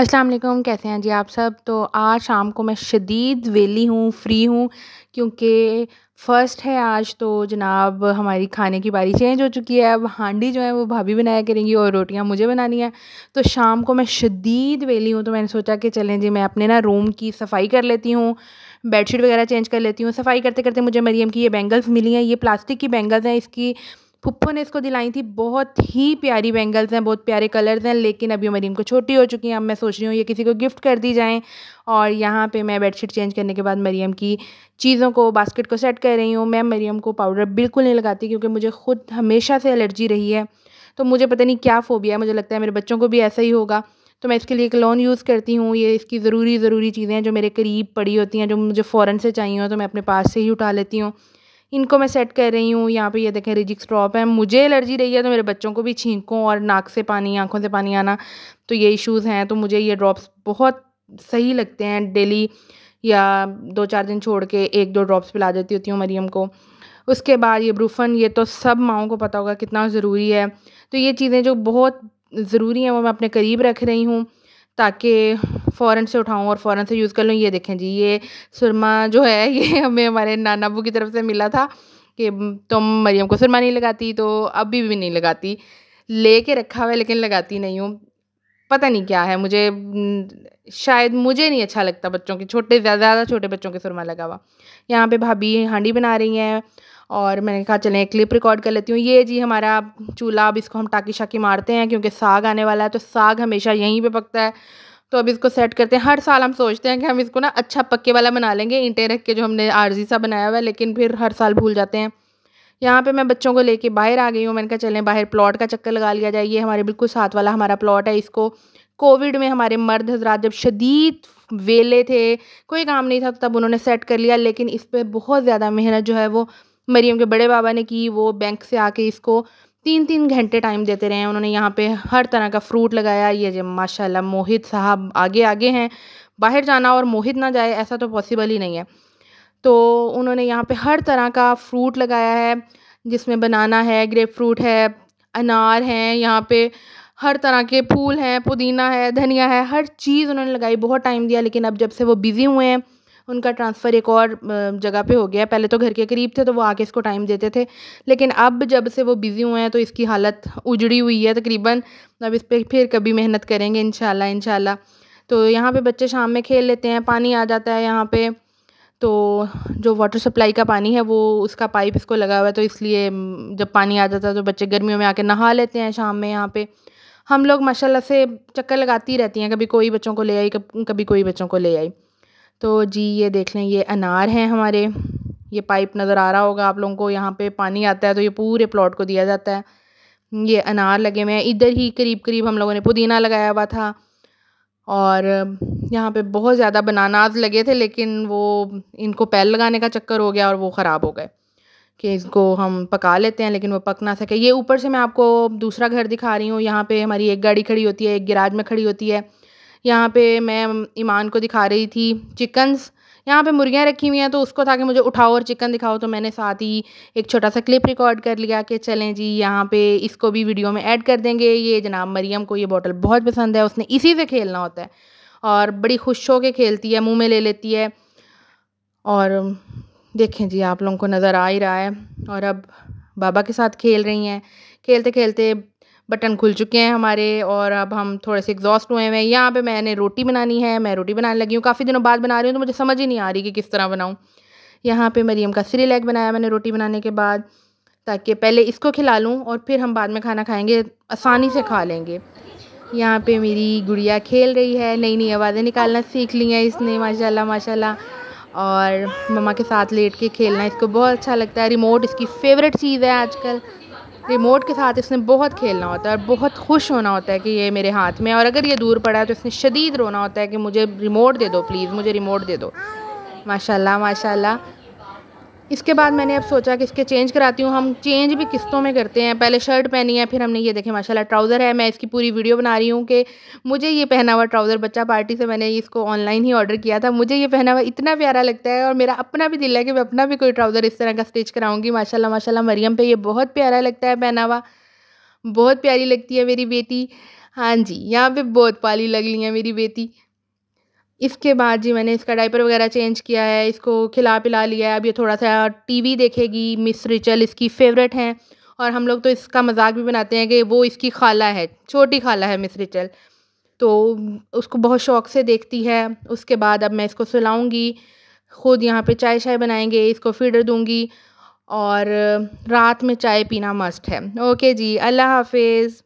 अस्सलाम वालेकुम कैसे हैं जी आप सब तो आज शाम को मैं शदीद वेली हूँ फ्री हूँ क्योंकि फ़र्स्ट है आज तो जनाब हमारी खाने की बारी चेंज हो चुकी है अब हांडी जो है वो भाभी बनाया करेंगी और रोटियां मुझे बनानी है तो शाम को मैं शदीद वेली हूँ तो मैंने सोचा कि चलें जी मैं अपने ना रूम की सफ़ाई कर लेती हूँ बेडशीट वगैरह चेंज कर लेती हूँ सफ़ाई करते करते मुझे मरीम की ये बैंगल्स मिली हैं ये प्लास्टिक की बैंगल्स हैं इसकी फुप्पो ने इसको दिलाई थी बहुत ही प्यारी बैंगल्स हैं बहुत प्यारे कलर्स हैं लेकिन अभी हमारी इनको छोटी हो चुकी हैं अब मैं सोच रही हूँ ये किसी को गिफ्ट कर दी जाएँ और यहाँ पे मैं बेडशीट चेंज करने के बाद मरियम की चीज़ों को बास्केट को सेट कर रही हूँ मैं मरीम को पाउडर बिल्कुल नहीं लगाती क्योंकि मुझे खुद हमेशा से एलर्जी रही है तो मुझे पता नहीं क्या फोबिया है मुझे लगता है मेरे बच्चों को भी ऐसा ही होगा तो मैं इसके लिए एक लॉन यूज़ करती हूँ ये इसकी ज़रूरी ज़रूरी चीज़ें हैं जो मेरे करीब पड़ी होती हैं जो मुझे फ़ौरन से चाहिए हो तो मैं अपने पास से ही उठा लेती हूँ इनको मैं सेट कर रही हूँ यहाँ पे ये देखें रिजिक्स ड्रॉप है मुझे एलर्जी रही है तो मेरे बच्चों को भी छींकों और नाक से पानी आँखों से पानी आना तो ये इश्यूज़ हैं तो मुझे ये ड्रॉप्स बहुत सही लगते हैं डेली या दो चार दिन छोड़ के एक दो ड्रॉप्स पिला देती होती हूँ मरीम को उसके बाद ये ब्रूफन ये तो सब माओं को पता होगा कितना ज़रूरी है तो ये चीज़ें जो बहुत ज़रूरी हैं वो मैं अपने करीब रख रही हूँ ताकि फ़ौरन से उठाऊँ और फ़ौरन से यूज़ कर लूँ ये देखें जी ये सुरमा जो है ये हमें हमारे नाना अबू की तरफ से मिला था कि तुम तो मरियम को सुरमा नहीं लगाती तो अभी भी नहीं लगाती ले के रखा हुआ है लेकिन लगाती नहीं हूँ पता नहीं क्या है मुझे शायद मुझे नहीं अच्छा लगता बच्चों के छोटे ज़्यादा ज़्यादा छोटे बच्चों के सुरमा लगा हुआ यहाँ पर भाभी हांडी बना रही हैं और मैंने कहा चलें क्लिप रिकॉर्ड कर लेती हूँ ये जी हमारा चूल्हा अब इसको हम टाकी शाकी मारते हैं क्योंकि साग आने वाला है तो साग हमेशा यहीं पर पकता है तो अब इसको सेट करते हैं हर साल हम सोचते हैं कि हम इसको ना अच्छा पक्के वाला बना लेंगे ईंटें रख के जो हमने आरजी सा बनाया हुआ है लेकिन फिर हर साल भूल जाते हैं यहाँ पे मैं बच्चों को लेके बाहर आ गई हूँ मैंने कहा चलें बाहर प्लॉट का चक्कर लगा लिया जाए ये हमारे बिल्कुल साथ वाला हमारा प्लॉट है इसको कोविड में हमारे मर्द हजरात जब शदीद वेले थे कोई काम नहीं था तो तब उन्होंने सेट कर लिया लेकिन इस पर बहुत ज़्यादा मेहनत जो है वो मरीम के बड़े बाबा ने की वो बैंक से आके इसको तीन तीन घंटे टाइम देते रहे हैं उन्होंने यहाँ पे हर तरह का फ्रूट लगाया ये जो माशाल्लाह मोहित साहब आगे आगे हैं बाहर जाना और मोहित ना जाए ऐसा तो पॉसिबल ही नहीं है तो उन्होंने यहाँ पे हर तरह का फ्रूट लगाया है जिसमें बनाना है ग्रेप फ्रूट है अनार हैं यहाँ पे हर तरह के फूल हैं पुदीना है धनिया है हर चीज़ उन्होंने लगाई बहुत टाइम दिया लेकिन अब जब से वो बिज़ी हुए हैं उनका ट्रांसफ़र एक और जगह पे हो गया पहले तो घर के करीब थे तो वो आके इसको टाइम देते थे लेकिन अब जब से वो बिज़ी हुए हैं तो इसकी हालत उजड़ी हुई है तकरीबन अब इस पर फिर कभी मेहनत करेंगे इन शाला तो यहाँ पर बच्चे शाम में खेल लेते हैं पानी आ जाता है यहाँ पर तो जो वाटर सप्लाई का पानी है वो उसका पाइप इसको लगा हुआ है तो इसलिए जब पानी आ जाता है तो बच्चे गर्मियों में आके नहा लेते हैं शाम में यहाँ पे हम लोग माशाल्लाह से चक्कर लगाती रहती हैं कभी कोई बच्चों को ले आई कभी कोई बच्चों को ले आई तो जी ये देख लें ये अनार हैं हमारे ये पाइप नज़र आ रहा होगा आप लोगों को यहाँ पे पानी आता है तो ये पूरे प्लॉट को दिया जाता है ये अनार लगे हुए हैं इधर ही करीब करीब हम लोगों ने पुदीना लगाया हुआ था और यहाँ पे बहुत ज़्यादा बनानाज लगे थे लेकिन वो इनको पैल लगाने का चक्कर हो गया और वो ख़राब हो गए कि इसको हम पका लेते हैं लेकिन वो पक ना सके ये ऊपर से मैं आपको दूसरा घर दिखा रही हूँ यहाँ पे हमारी एक गाड़ी खड़ी होती है एक गिराज में खड़ी होती है यहाँ पे मैं ईमान को दिखा रही थी चिकन्स यहाँ पे मुर्गियाँ रखी हुई हैं तो उसको था कि मुझे उठाओ और चिकन दिखाओ तो मैंने साथ ही एक छोटा सा क्लिप रिकॉर्ड कर लिया कि चलें जी यहाँ पे इसको भी वीडियो में ऐड कर देंगे ये जनाब मरियम को ये बॉटल बहुत पसंद है उसने इसी से खेलना होता है और बड़ी खुश हो के खेलती है मुँह में ले लेती है और देखें जी आप लोगों को नज़र आ ही रहा है और अब बाबा के साथ खेल रही हैं खेलते खेलते बटन खुल चुके हैं हमारे और अब हम थोड़े से एग्जॉस्ट हुए हैं यहाँ पे मैंने रोटी बनानी है मैं रोटी बनाने लगी हूँ काफ़ी दिनों बाद बना रही हूँ तो मुझे समझ ही नहीं आ रही कि किस तरह बनाऊँ यहाँ पे मरीम का सिरिल लेग बनाया मैंने रोटी बनाने के बाद ताकि पहले इसको खिला लूँ और फिर हम बाद में खाना खाएँगे आसानी से खा लेंगे यहाँ पे मेरी गुड़िया खेल रही है नई नई आवाज़ें निकालना सीख ली हैं इसने माशाल्लाह माशाल्लाह और मम्मा के साथ लेट के खेलना इसको बहुत अच्छा लगता है रिमोट इसकी फेवरेट चीज़ है आजकल रिमोट के साथ इसने बहुत खेलना होता है और बहुत खुश होना होता है कि ये मेरे हाथ में और अगर ये दूर पड़ा है तो इसने शदीद रोना होता है कि मुझे रिमोट दे दो प्लीज़ मुझे रिमोट दे दो माशाल्लाह माशाल्लाह इसके बाद मैंने अब सोचा कि इसके चेंज कराती हूँ हम चेंज भी किस्तों में करते हैं पहले शर्ट पहनी है फिर हमने ये देखे माशाल्लाह ट्राउज़र है मैं इसकी पूरी वीडियो बना रही हूँ कि मुझे ये पहना हुआ ट्राउज़र बच्चा पार्टी से मैंने इसको ऑनलाइन ही ऑर्डर किया था मुझे ये पहना हुआ इतना प्यारा लगता है और मेरा अपना भी दिल है कि मैं अपना भी कोई ट्राउज़र इस तरह का स्टिच कराऊँगी माशाला माशाला मरियम पर यह बहुत प्यारा लगता है पहना हुआ बहुत प्यारी लगती है मेरी बेटी हाँ जी यहाँ पर बहुत पाली लग ली है मेरी बेटी इसके बाद जी मैंने इसका डाइपर वगैरह चेंज किया है इसको खिला पिला लिया है अब ये थोड़ा सा टीवी देखेगी मिस रिचल इसकी फेवरेट हैं और हम लोग तो इसका मजाक भी बनाते हैं कि वो इसकी खाला है छोटी खाला है मिस रिचल तो उसको बहुत शौक से देखती है उसके बाद अब मैं इसको सुलाऊंगी ख़ुद यहाँ पे चाय शाय बनाएंगे इसको फीडर दूंगी और रात में चाय पीना मस्ट है ओके जी अल्लाह हाफिज़